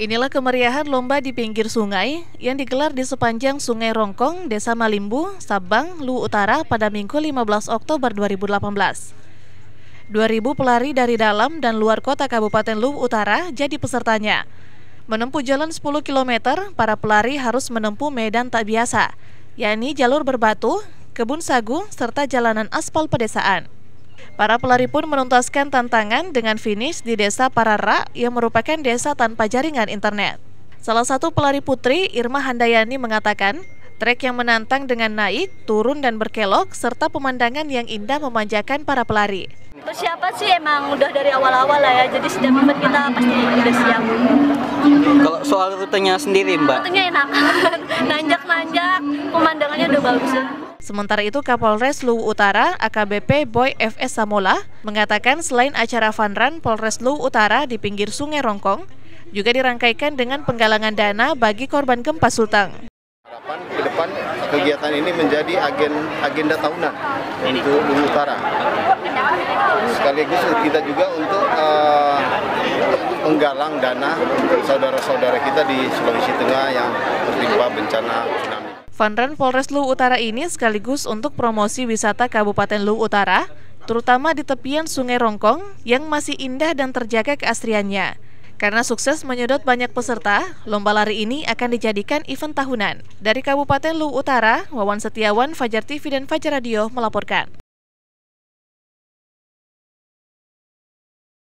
Inilah kemeriahan lomba di pinggir sungai yang digelar di sepanjang Sungai Rongkong, Desa Malimbu, Sabang, Lu Utara pada Minggu 15 Oktober 2018. 2.000 pelari dari dalam dan luar kota Kabupaten Lu Utara jadi pesertanya. Menempuh jalan 10 km, para pelari harus menempuh medan tak biasa, yakni jalur berbatu, kebun sagu, serta jalanan aspal pedesaan. Para pelari pun menuntaskan tantangan dengan finish di desa Parara yang merupakan desa tanpa jaringan internet. Salah satu pelari putri, Irma Handayani mengatakan, trek yang menantang dengan naik, turun dan berkelok, serta pemandangan yang indah memanjakan para pelari. Persiapan sih emang udah dari awal-awal lah ya, jadi setiap momen kita pasti udah siap soal rutenya sendiri mbak? Rutenya enak, nanjak-nanjak, pemandangannya udah bagus. Sementara itu Kapolres Luwu Utara AKBP Boy FS Samola mengatakan selain acara fun run Polres Luwu Utara di pinggir Sungai Rongkong juga dirangkaikan dengan penggalangan dana bagi korban gempa Sultang. Harapan ke depan kegiatan ini menjadi agen agenda tahunan untuk Luwu Utara. Sekaligus kita juga untuk uh, menggalang dana saudara-saudara kita di Sulawesi Tengah yang tertimpa bencana tsunami. Run Polres Luwu Utara ini sekaligus untuk promosi wisata Kabupaten Luwu Utara, terutama di tepian Sungai Rongkong yang masih indah dan terjaga keasriannya. Karena sukses menyedot banyak peserta, lomba lari ini akan dijadikan event tahunan. Dari Kabupaten Luwu Utara, Wawan Setiawan, Fajar TV dan Fajar Radio melaporkan.